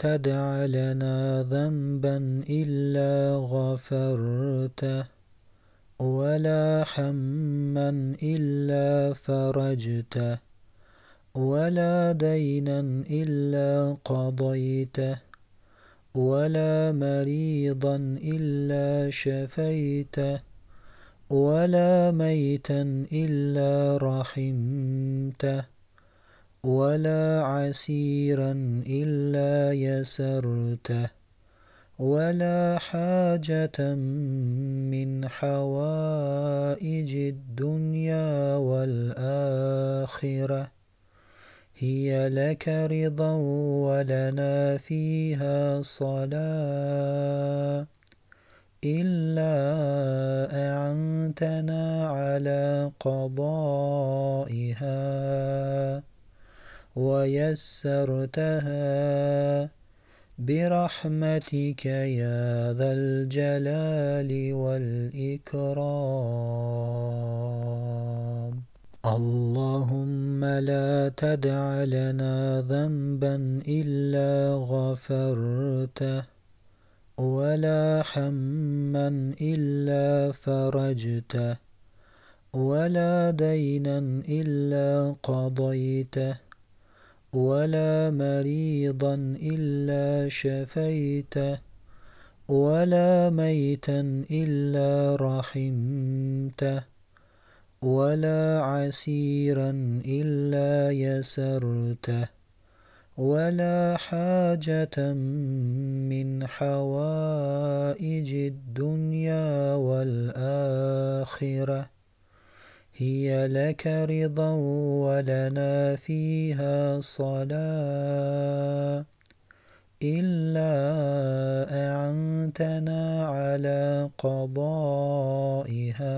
تدع لنا ذنبا إلا غفرته ولا حما إلا فرجته ولا دينا إلا قضيته ولا مريضا إلا شفيته ولا ميتا إلا رحمته ولا عسيرا إلا يسرته ولا حاجة من حوائج الدنيا والآخرة هي لك رضا ولنا فيها صلاة إلا أعنتنا على قضائها ويسرتها برحمتك يا ذا الجلال والإكرام اللهم لا تدع لنا ذنبا إلا غفرته ولا حما إلا فرجته ولا دينا إلا قضيته ولا مريضا إلا شفيته ولا ميتا إلا رحمته ولا عسيرا إلا يسرته ولا حاجة من حوائج الدنيا والآخرة هي لك رضا ولنا فيها صلاة إلا أعنتنا على قضائها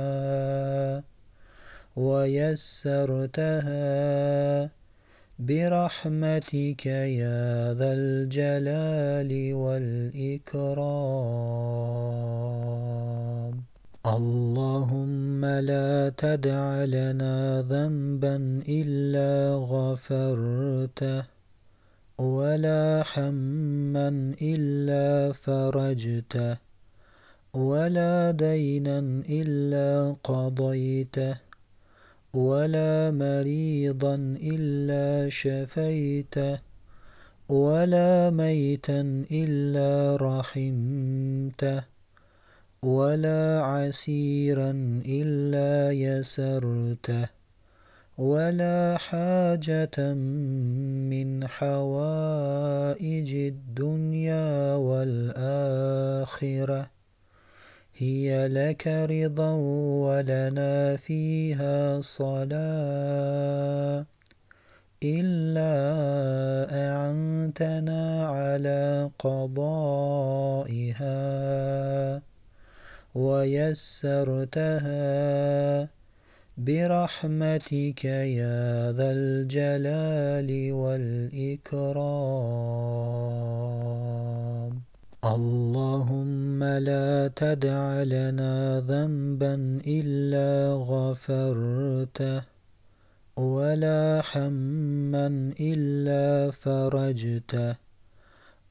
ويسرتها برحمتك يا ذا الجلال والإكرام اللهم لا تدع لنا ذنبا إلا غفرته ولا حما إلا فرجته ولا دينا إلا قضيته ولا مريضا إلا شفيته ولا ميتا إلا رحمته ولا عسيرا إلا يسرته ولا حاجة من حوائج الدنيا والآخرة هي لك رضا ولنا فيها صلاة إلا أعنتنا على قضائها ويسرتها برحمتك يا ذا الجلال والإكرام اللهم لا تدع لنا ذنبا إلا غفرته ولا حما إلا فرجته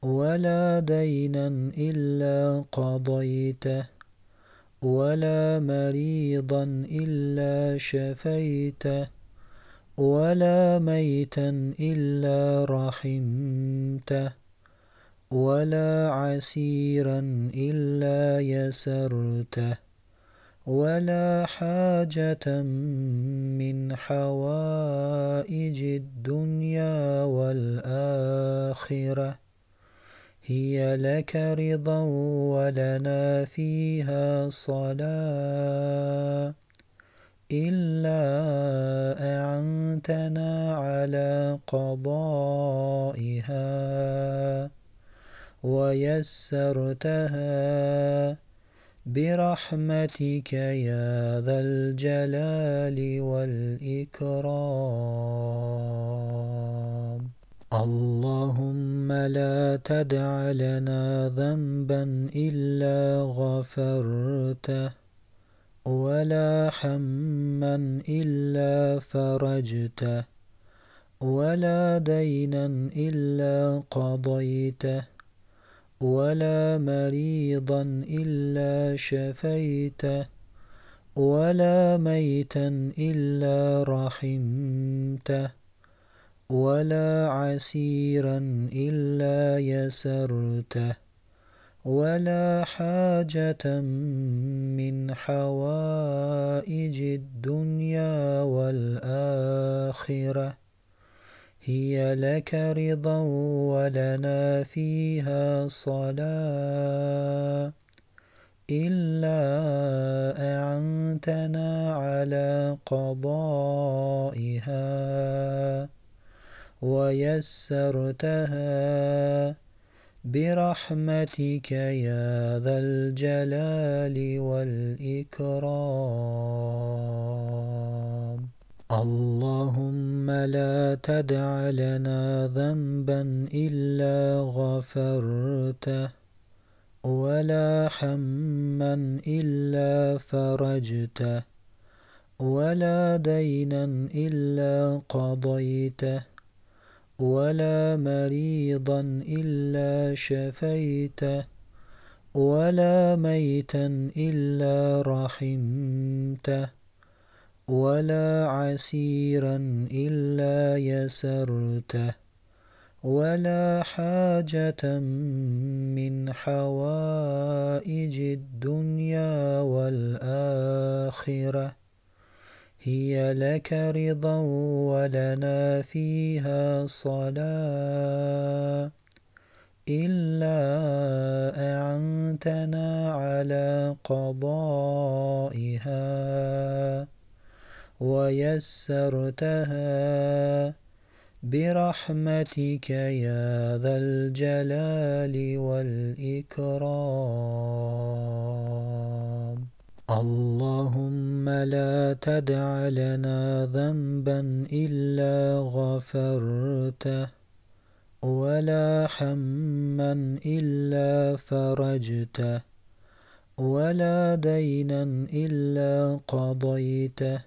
ولا دينا إلا قضيته ولا مريضا إلا شفيته ولا ميتا إلا رحمته ولا عسيرا إلا يسرته ولا حاجة من حوائج الدنيا والآخرة هي لك رضا ولنا فيها صلاة إلا أعنتنا على قضائها ويسرتها برحمتك يا ذا الجلال والإكرام اللهم لا تدع لنا ذنبا إلا غفرته ولا حما إلا فرجته ولا دينا إلا قضيته ولا مريضا إلا شفيته ولا ميتا إلا رحمته ولا عسيرا إلا يسرته ولا حاجة من حوائج الدنيا والآخرة هي لك رضا ولنا فيها صلاة إلا أعنتنا على قضائها ويسرتها برحمتك يا ذا الجلال والإكرام اللهم لا تدع لنا ذنبا إلا غفرته ولا حما إلا فرجته ولا دينا إلا قضيته ولا مريضا إلا شفيته ولا ميتا إلا رحمته ولا عسيرا إلا يسرته ولا حاجة من حوائج الدنيا والآخرة هي لك رضا ولنا فيها صلاة إلا أعنتنا على قضائها ويسرتها برحمتك يا ذا الجلال والإكرام اللهم لا تدع لنا ذنبا إلا غفرته ولا حما إلا فرجته ولا دينا إلا قضيته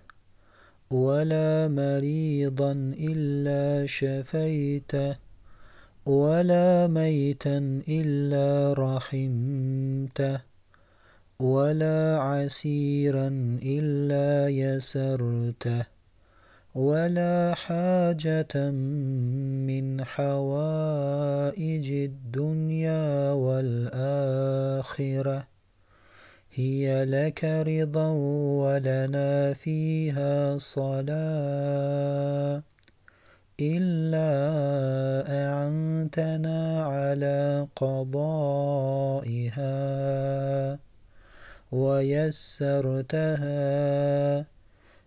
ولا مريضا إلا شفيته ولا ميتا إلا رحمته ولا عسيرا إلا يسرته ولا حاجة من حوائج الدنيا والآخرة هي لك رضا ولنا فيها صلاة إلا أعنتنا على قضائها ويسرتها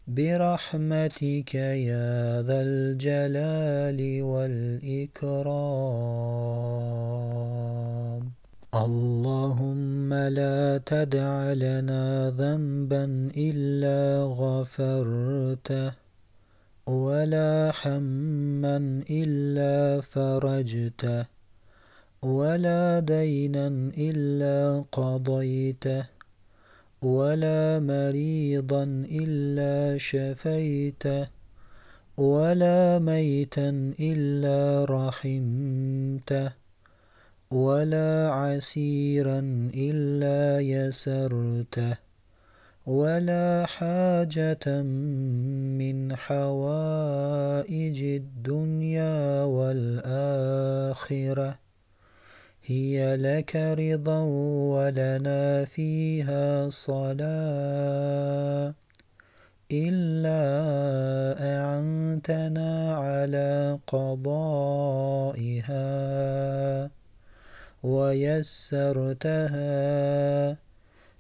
برحمتك يا ذا الجلال والإكرام اللهم لا تدع لنا ذنبا إلا غفرته ولا حما إلا فرجته ولا دينا إلا قضيته ولا مريضا إلا شفيته ولا ميتا إلا رحمته ولا عسيرا إلا يسرته ولا حاجة من حوائج الدنيا والآخرة هي لك رضا ولنا فيها صلاة إلا أعنتنا على قضائها ويسرتها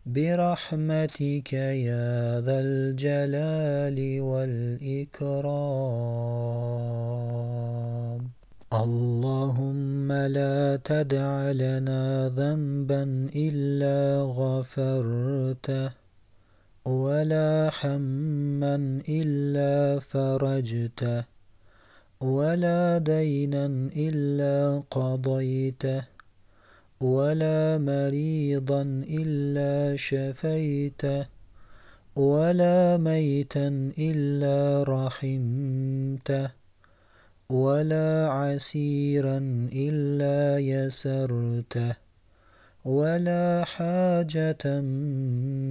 برحمتك يا ذا الجلال والإكرام اللهم لا تدع لنا ذنبا إلا غفرته ولا حما إلا فرجته ولا دينا إلا قضيته ولا مريضا إلا شفيته ولا ميتا إلا رحمته ولا عسيرا إلا يسرته ولا حاجة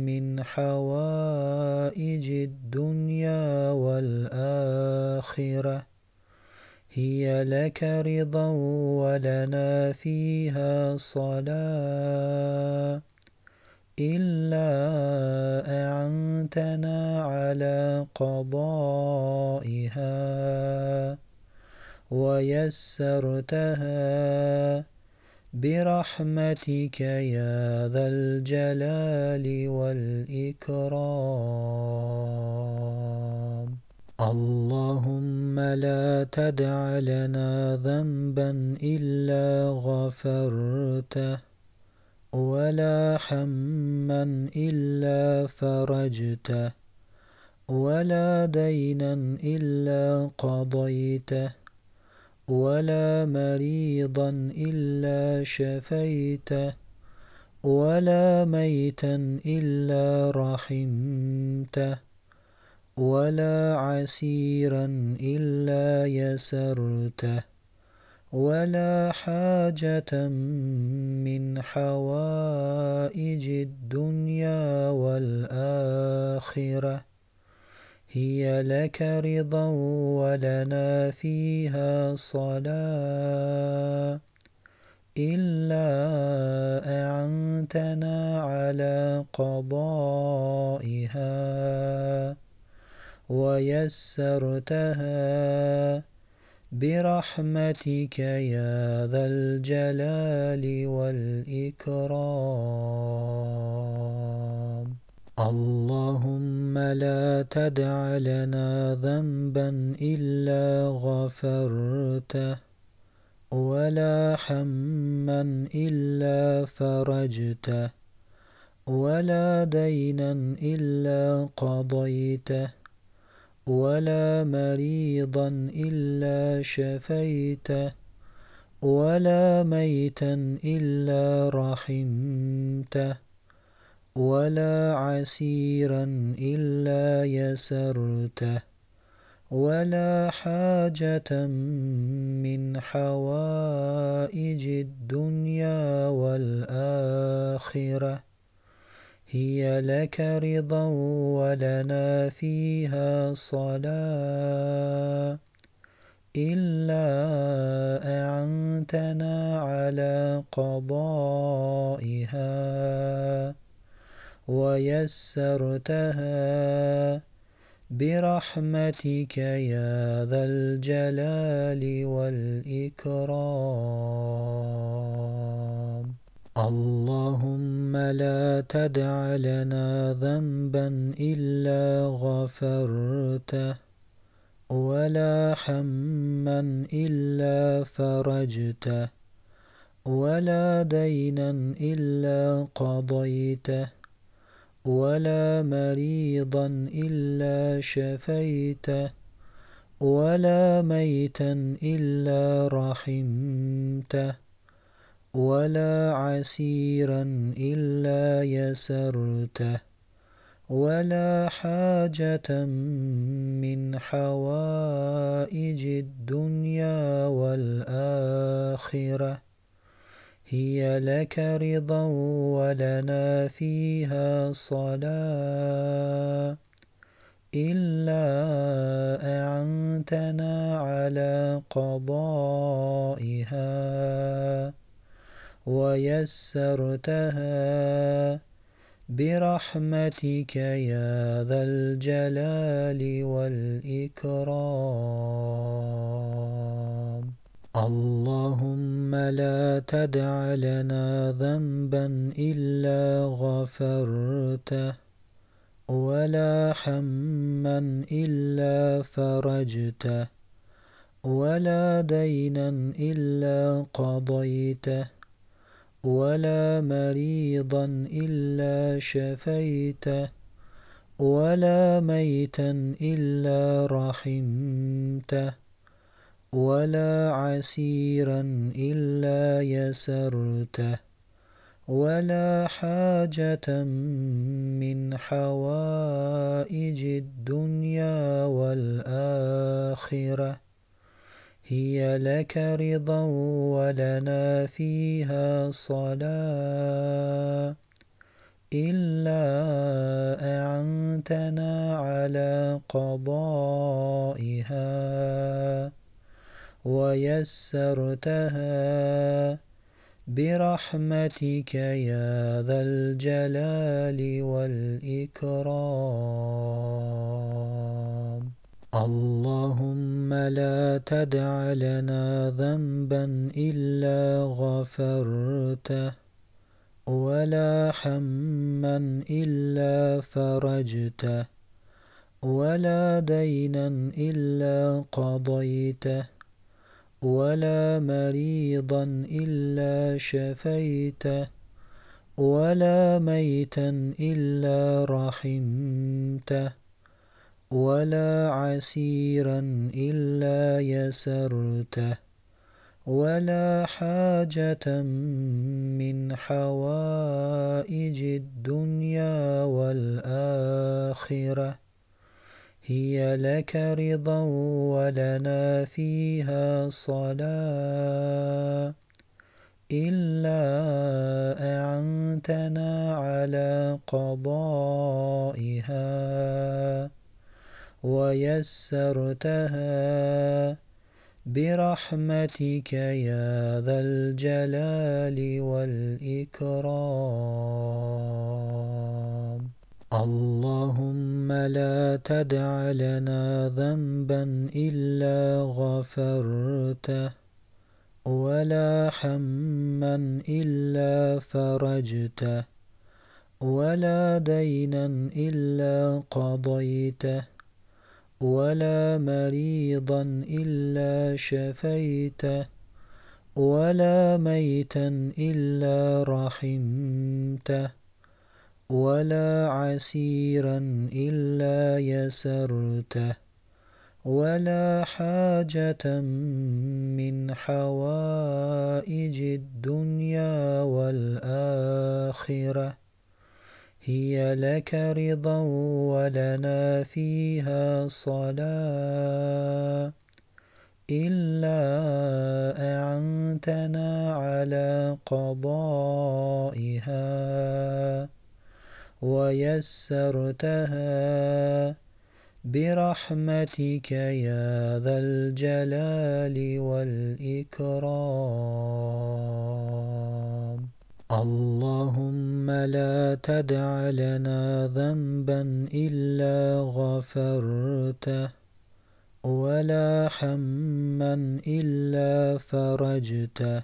من حوائج الدنيا والآخرة هي لك رضا ولنا فيها صلاة إلا أعنتنا على قضائها ويسرتها برحمتك يا ذا الجلال والإكرام اللهم لا تدع لنا ذنبا إلا غفرته ولا حما إلا فرجته ولا دينا إلا قضيته ولا مريضا إلا شفيته ولا ميتا إلا رحمته ولا عسيرا إلا يسرته ولا حاجة من حوائج الدنيا والآخرة هي لك رضا ولنا فيها صلاة إلا أعنتنا على قضائها ويسرتها برحمتك يا ذا الجلال والإكرام اللهم لا تدع لنا ذنبا إلا غفرته ولا حما إلا فرجته ولا دينا إلا قضيته ولا مريضا إلا شفيته ولا ميتا إلا رحمته ولا عسيرا إلا يسرته ولا حاجة من حوائج الدنيا والآخرة هي لك رضا ولنا فيها صلاة إلا أعنتنا على قضائها ويسرتها برحمتك يا ذا الجلال والإكرام اللهم لا تدع لنا ذنبا إلا غفرته ولا حما إلا فرجته ولا دينا إلا قضيته ولا مريضا إلا شفيته ولا ميتا إلا رحمته ولا عسيرا إلا يسرته ولا حاجة من حوائج الدنيا والآخرة هي لك رضا ولنا فيها صلاة إلا أعنتنا على قضائها ويسرتها برحمتك يا ذا الجلال والإكرام اللهم لا تدع لنا ذنبا إلا غفرته ولا حما إلا فرجته ولا دينا إلا قضيته ولا مريضا إلا شفيته ولا ميتا إلا رحمته ولا عسيرا إلا يسرته ولا حاجة من حوائج الدنيا والآخرة هي لك رضا ولنا فيها صلاة إلا أعنتنا على قضائها ويسرتها برحمتك يا ذا الجلال والإكرام اللهم لا تدع لنا ذنبا إلا غفرته ولا حما إلا فرجته ولا دينا إلا قضيته ولا مريضا إلا شفيته ولا ميتا إلا رحمته ولا عسيرا إلا يسرته ولا حاجة من حوائج الدنيا والآخرة هي لك رضا ولنا فيها صلاة إلا أعنتنا على قضائها ويسرتها برحمتك يا ذا الجلال والإكرام اللهم لا تدع لنا ذنبا إلا غفرته ولا حما إلا فرجته ولا دينا إلا قضيته ولا مريضا إلا شفيته ولا ميتا إلا رحمته ولا عسيرا إلا يسرته ولا حاجة من حوائج الدنيا والآخرة هي لك رضا ولنا فيها صلاة إلا أعنتنا على قضائها ويسرتها برحمتك يا ذا الجلال والإكرام اللهم لا تدع لنا ذنبا إلا غفرته ولا حما إلا فرجته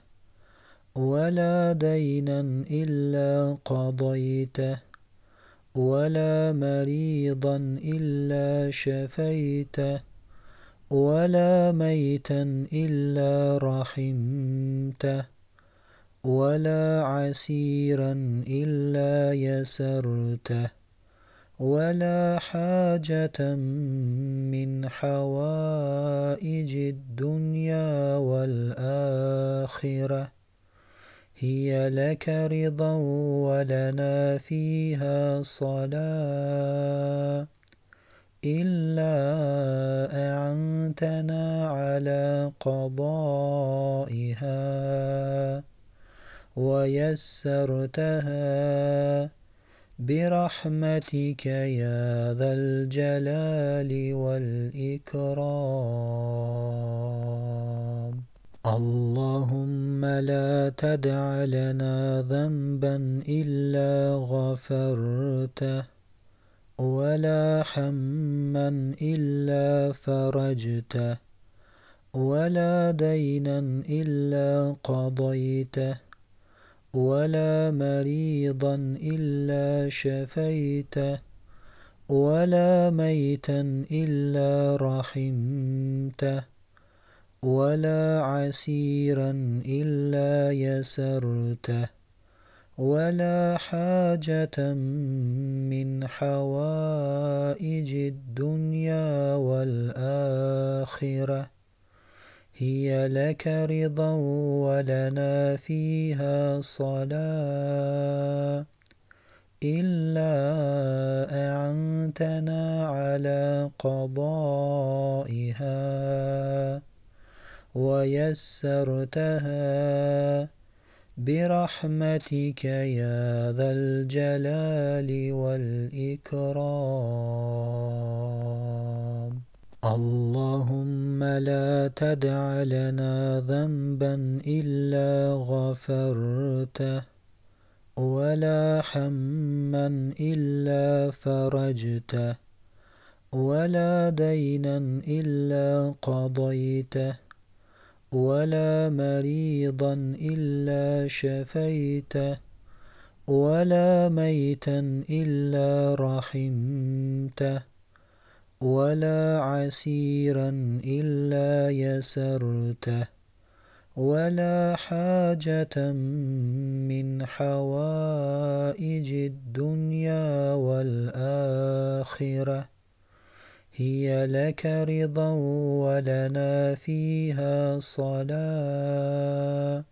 ولا دينا إلا قضيته ولا مريضا إلا شفيته ولا ميتا إلا رحمته ولا عسيرا إلا يسرته ولا حاجة من حوائج الدنيا والآخرة هي لك رضا ولنا فيها صلاة إلا أعنتنا على قضائها ويسرتها برحمتك يا ذا الجلال والإكرام اللهم لا تدع لنا ذنبا إلا غفرته ولا حما إلا فرجته ولا دينا إلا قضيته ولا مريضا إلا شفيته ولا ميتا إلا رحمته ولا عسيرا إلا يسرته ولا حاجة من حوائج الدنيا والآخرة هي لك رضا ولنا فيها صلاة إلا أعنتنا على قضائها ويسرتها برحمتك يا ذا الجلال والإكرام اللهم لا تدع لنا ذنبا إلا غفرته ولا حما إلا فرجته ولا دينا إلا قضيته ولا مريضا إلا شفيته ولا ميتا إلا رحمته ولا عسيرا إلا يسرته ولا حاجة من حوائج الدنيا والآخرة هي لك رضا ولنا فيها صلاة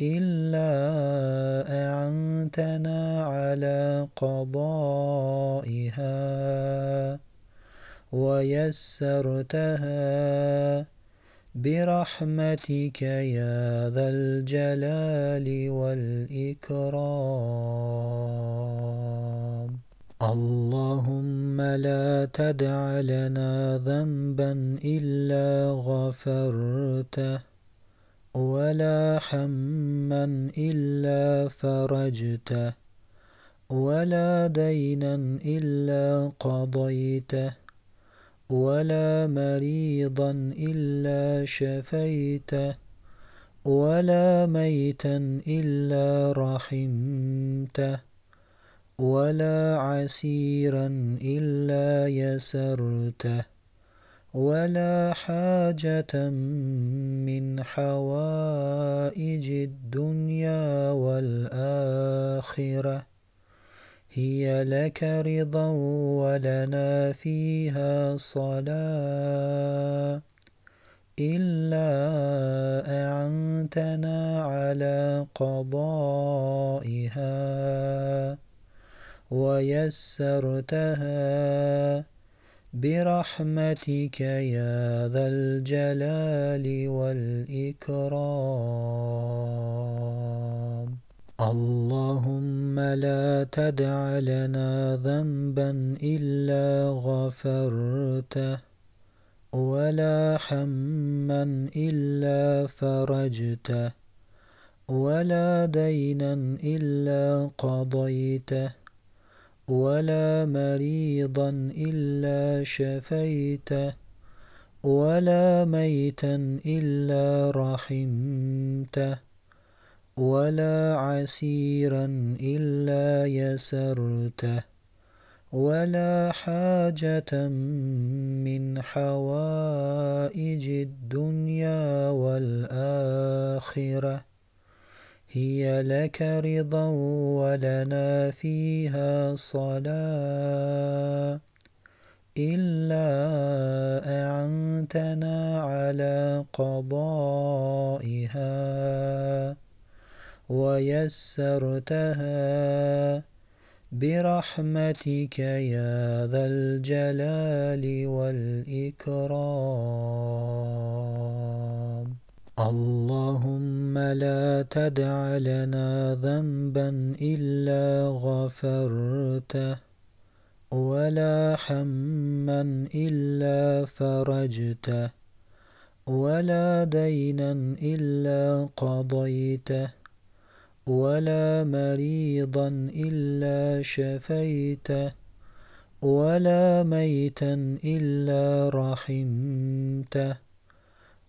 إلا أعنتنا على قضائها ويسرتها برحمتك يا ذا الجلال والإكرام اللهم لا تدع لنا ذنبا إلا غفرته ولا حما إلا فرجته ولا دينا إلا قضيته ولا مريضا إلا شفيته ولا ميتا إلا رحمته ولا عسيرا إلا يسرته ولا حاجة من حوائج الدنيا والآخرة هي لك رضا ولنا فيها صلاة إلا أعنتنا على قضائها ويسرتها برحمتك يا ذا الجلال والإكرام اللهم لا تدع لنا ذنبا إلا غفرته ولا حما إلا فرجته ولا دينا إلا قضيته ولا مريضا إلا شفيته ولا ميتا إلا رحمته ولا عسيرا إلا يسرته ولا حاجة من حوائج الدنيا والآخرة هي لك رضا ولنا فيها صلاة إلا أعنتنا على قضائها ويسرتها برحمتك يا ذا الجلال والإكرام اللهم لا تدع لنا ذنبا إلا غفرته ولا حما إلا فرجته ولا دينا إلا قضيته ولا مريضا إلا شفيته ولا ميتا إلا رحمته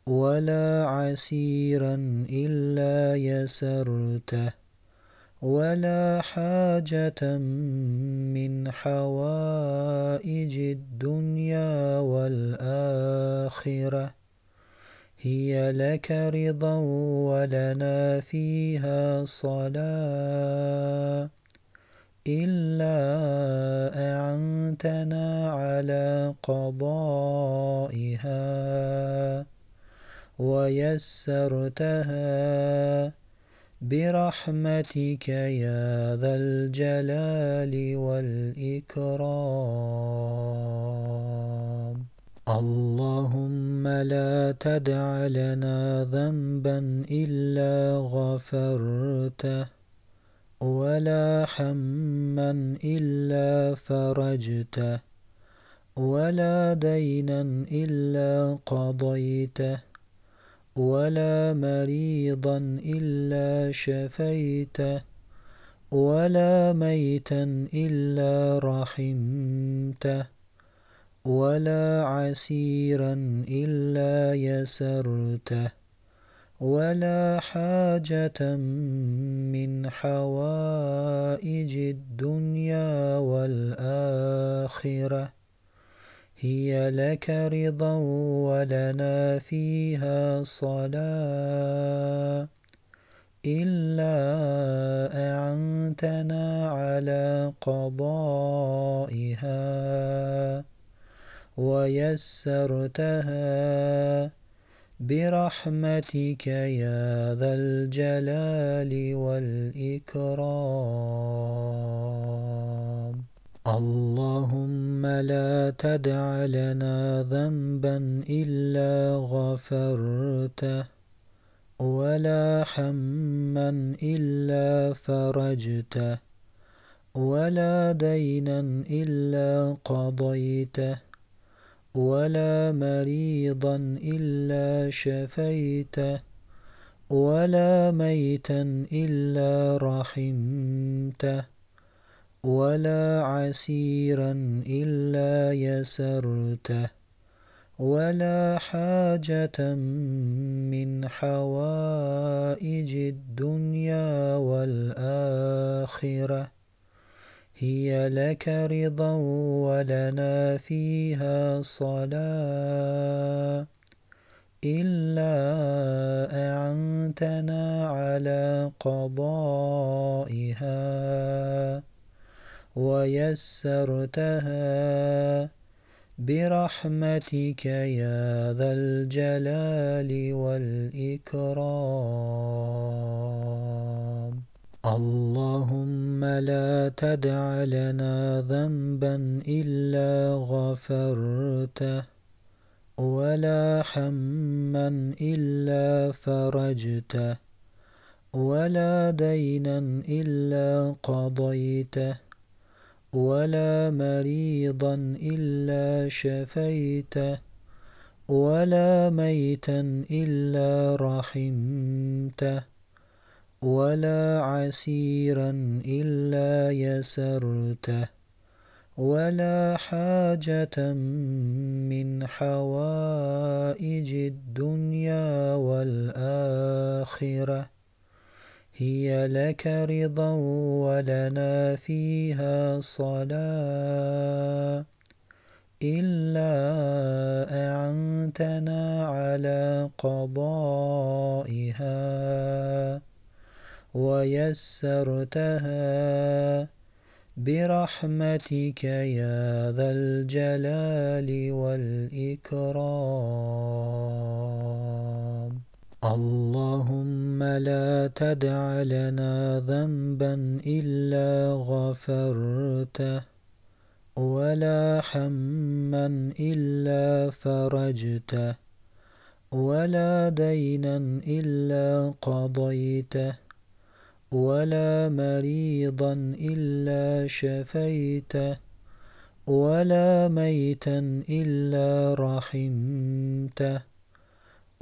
ولا عسيرا إلا يسرته ولا حاجة من حوائج الدنيا والآخرة هي لك رضا ولنا فيها صلاة إلا أعنتنا على قضائها ويسرتها برحمتك يا ذا الجلال والإكرام اللهم لا تدع لنا ذنبا إلا غفرته ولا حما إلا فرجته ولا دينا إلا قضيته ولا مريضا إلا شفيته ولا ميتا إلا رحمته ولا عسيرا إلا يسرته ولا حاجة من حوائج الدنيا والآخرة هي لك رضا ولنا فيها صلاة إلا أعنتنا على قضائها ويسرتها برحمتك يا ذا الجلال والإكرام اللهم لا تدع لنا ذنبا إلا غفرته ولا حما إلا فرجته ولا دينا إلا قضيته ولا مريضا إلا شفيته ولا ميتا إلا رحمته ولا عسيرا إلا يسرته ولا حاجة من حوائج الدنيا والآخرة هي لك رضا ولنا فيها صلاة إلا أعنتنا على قضائها ويسرتها برحمتك يا ذا الجلال والإكرام اللهم لا تدع لنا ذنبا إلا غفرته ولا حما إلا فرجته ولا دينا إلا قضيته ولا مريضا إلا شفيته ولا ميتا إلا رحمته ولا عسيرا إلا يسرته ولا حاجة من حوائج الدنيا والآخرة هي لك رضا ولنا فيها صلاة إلا أعنتنا على قضائها ويسرتها برحمتك يا ذا الجلال والإكرام الله لا تدع لنا ذنبا إلا غفرته ولا حما إلا فرجته ولا دينا إلا قضيته ولا مريضا إلا شفيته ولا ميتا إلا رحمته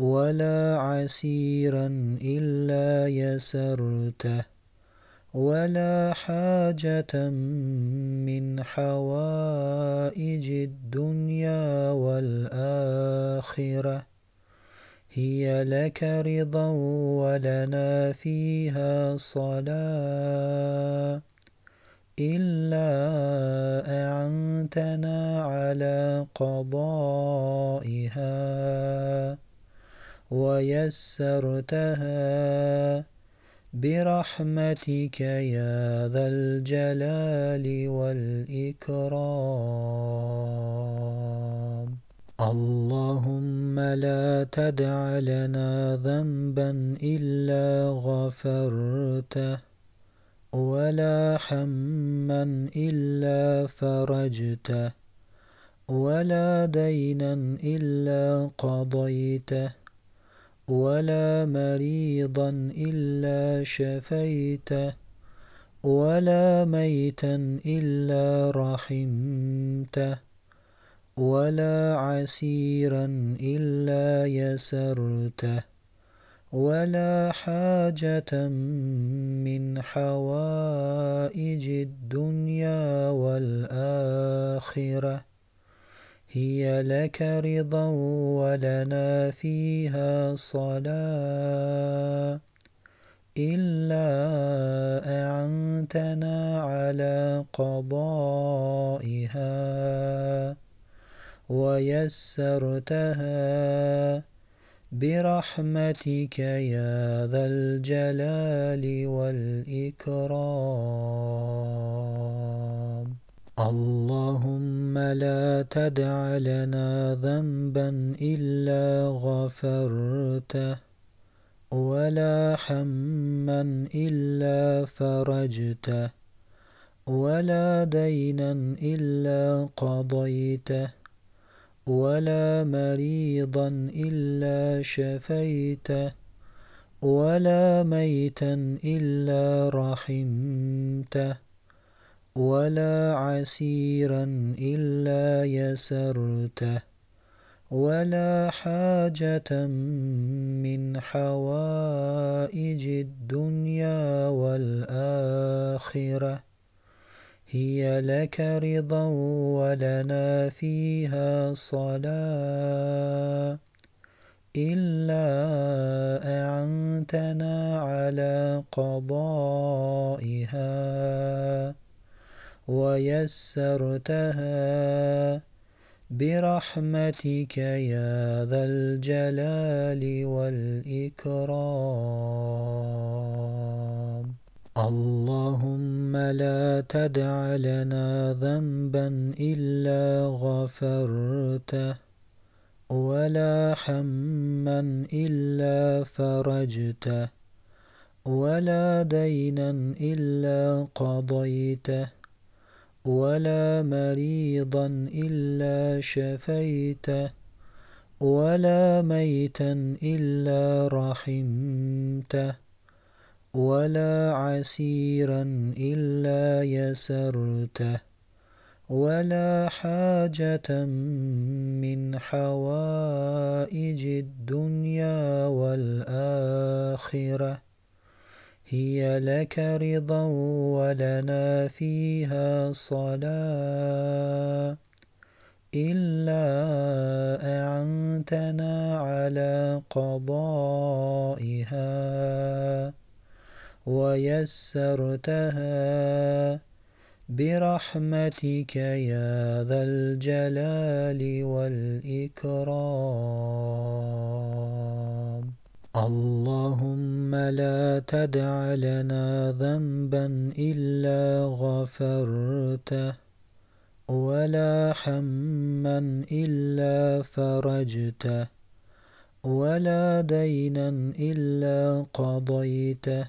ولا عسيرا إلا يسرته ولا حاجة من حوائج الدنيا والآخرة هي لك رضا ولنا فيها صلاة إلا أعنتنا على قضائها ويسرتها برحمتك يا ذا الجلال والإكرام اللهم لا تدع لنا ذنبا إلا غفرته ولا حما إلا فرجته ولا دينا إلا قضيته ولا مريضا إلا شفيته ولا ميتا إلا رحمته ولا عسيرا إلا يسرته ولا حاجة من حوائج الدنيا والآخرة هي لك رضا ولنا فيها صلاة إلا أعنتنا على قضائها ويسرتها برحمتك يا ذا الجلال والإكرام اللهم لا تدع لنا ذنبا إلا غفرته ولا حما إلا فرجته ولا دينا إلا قضيته ولا مريضا إلا شفيته ولا ميتا إلا رحمته ولا عسيرا إلا يسرته ولا حاجة من حوائج الدنيا والآخرة هي لك رضا ولنا فيها صلاة إلا أعنتنا على قضائها ويسرتها برحمتك يا ذا الجلال والإكرام اللهم لا تدع لنا ذنبا إلا غفرته ولا حما إلا فرجته ولا دينا إلا قضيته ولا مريضا إلا شفيته ولا ميتا إلا رحمته ولا عسيرا إلا يسرته ولا حاجة من حوائج الدنيا والآخرة هي لك رضا ولنا فيها صلاة إلا أعنتنا على قضائها ويسرتها برحمتك يا ذا الجلال والإكرام اللهم لا تدع لنا ذنبا إلا غفرته ولا حما إلا فرجته ولا دينا إلا قضيته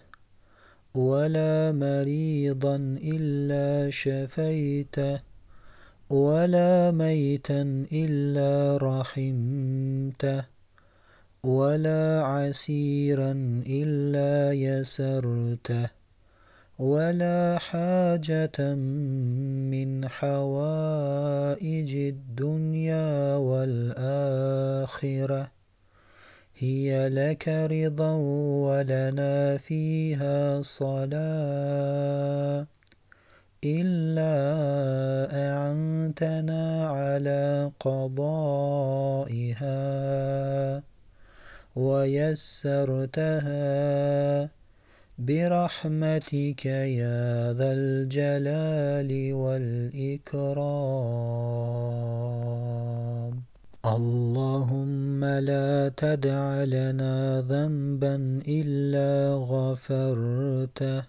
ولا مريضا إلا شفيته ولا ميتا إلا رحمته ولا عسيرا إلا يسرته ولا حاجة من حوائج الدنيا والآخرة هي لك رضا ولنا فيها صلاة إلا أعنتنا على قضائها ويسرتها برحمتك يا ذا الجلال والإكرام اللهم لا تدع لنا ذنبا إلا غفرته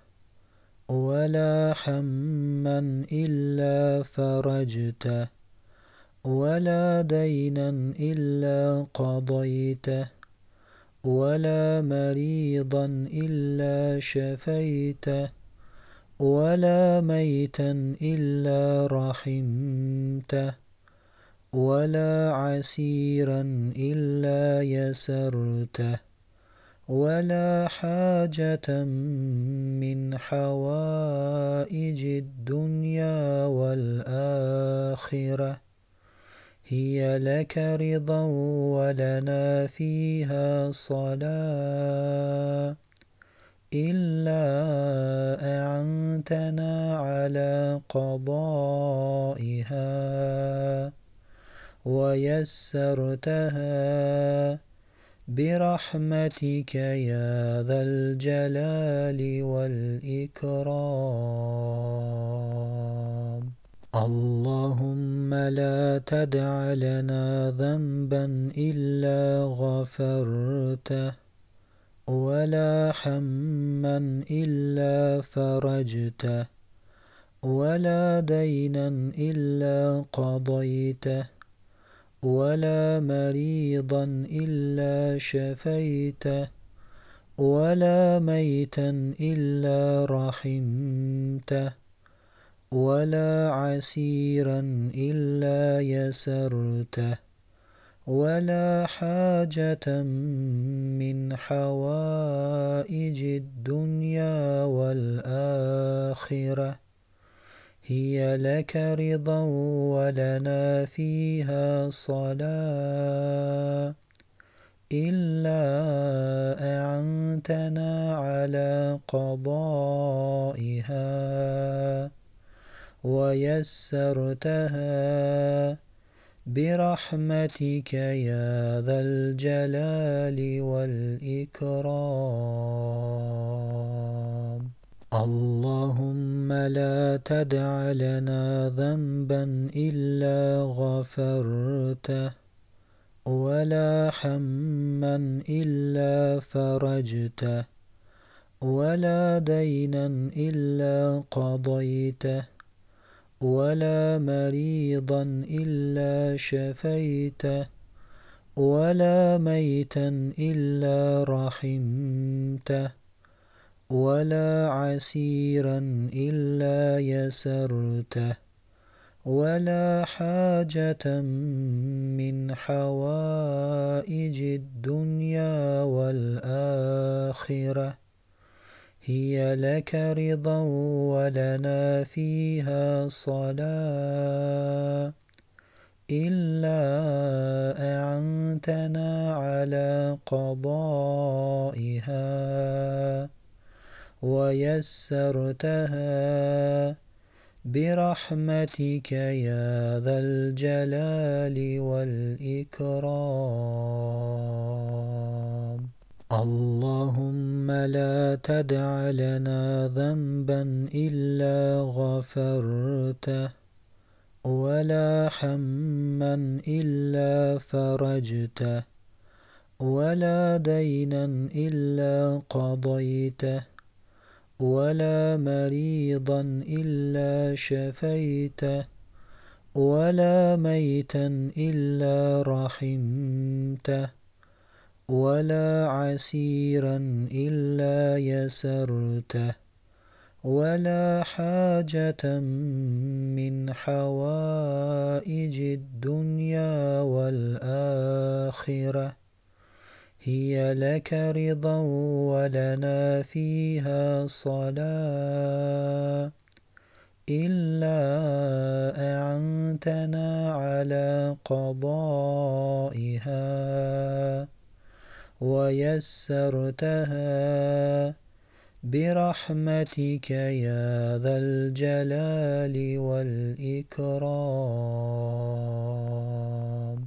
ولا حما إلا فرجته ولا دينا إلا قضيته ولا مريضا إلا شفيته ولا ميتا إلا رحمته ولا عسيرا إلا يسرته ولا حاجة من حوائج الدنيا والآخرة هي لك رضا ولنا فيها صلاة إلا أعنتنا على قضائها ويسرتها برحمتك يا ذا الجلال والإكرام اللهم لا تدع لنا ذنبا إلا غفرته ولا حما إلا فرجته ولا دينا إلا قضيته ولا مريضا إلا شفيته ولا ميتا إلا رحمته ولا عسيرا إلا يسرته ولا حاجة من حوائج الدنيا والآخرة هي لك رضا ولنا فيها صلاة إلا أعنتنا على قضائها ويسرتها برحمتك يا ذا الجلال والإكرام اللهم لا تدع لنا ذنبا إلا غفرته ولا حما إلا فرجته ولا دينا إلا قضيته ولا مريضا إلا شفيته ولا ميتا إلا رحمته ولا عسيرا إلا يسرته ولا حاجة من حوائج الدنيا والآخرة هي لك رضا ولنا فيها صلاة إلا أعنتنا على قضائها ويسرتها برحمتك يا ذا الجلال والإكرام اللهم لا تدع لنا ذنبا إلا غفرته ولا حما إلا فرجته ولا دينا إلا قضيته ولا مريضا إلا شفيته ولا ميتا إلا رحمته ولا عسيرا إلا يسرته ولا حاجة من حوائج الدنيا والآخرة هي لك رضا ولنا فيها صلاة إلا أعنتنا على قضائها ويسرتها برحمتك يا ذا الجلال والإكرام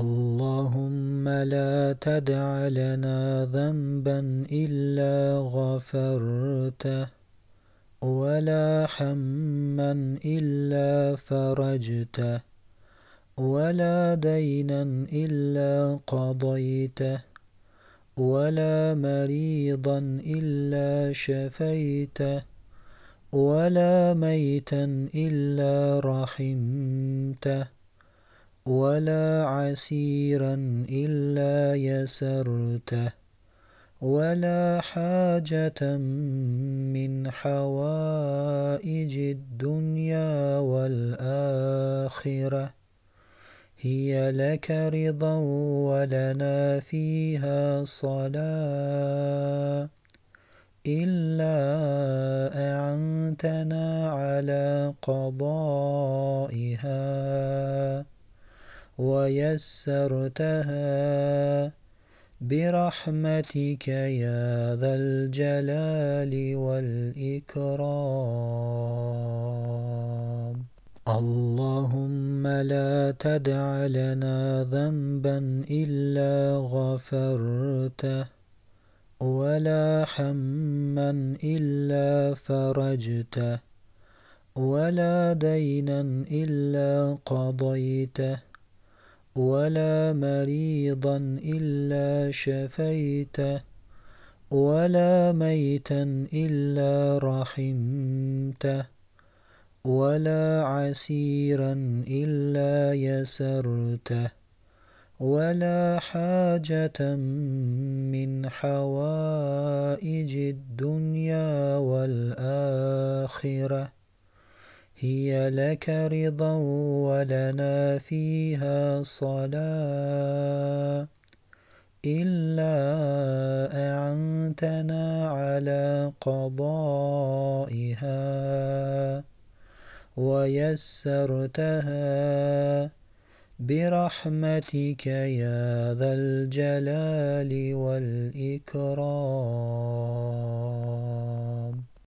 اللهم لا تدع لنا ذنبا إلا غفرته ولا حما إلا فرجته ولا دينا إلا قضيته ولا مريضا إلا شفيته ولا ميتا إلا رحمته ولا عسيرا إلا يسرته ولا حاجة من حوائج الدنيا والآخرة هي لك رضا ولنا فيها صلاة إلا أعنتنا على قضائها ويسرتها برحمتك يا ذا الجلال والإكرام اللهم لا تدع لنا ذنبا إلا غفرته ولا حما إلا فرجته ولا دينا إلا قضيته ولا مريضا إلا شفيته ولا ميتا إلا رحمته ولا عسيرا إلا يسرته ولا حاجة من حوائج الدنيا والآخرة هي لك رضا ولنا فيها صلاة إلا أعنتنا على قضائها ويسرتها برحمتك يا ذا الجلال والإكرام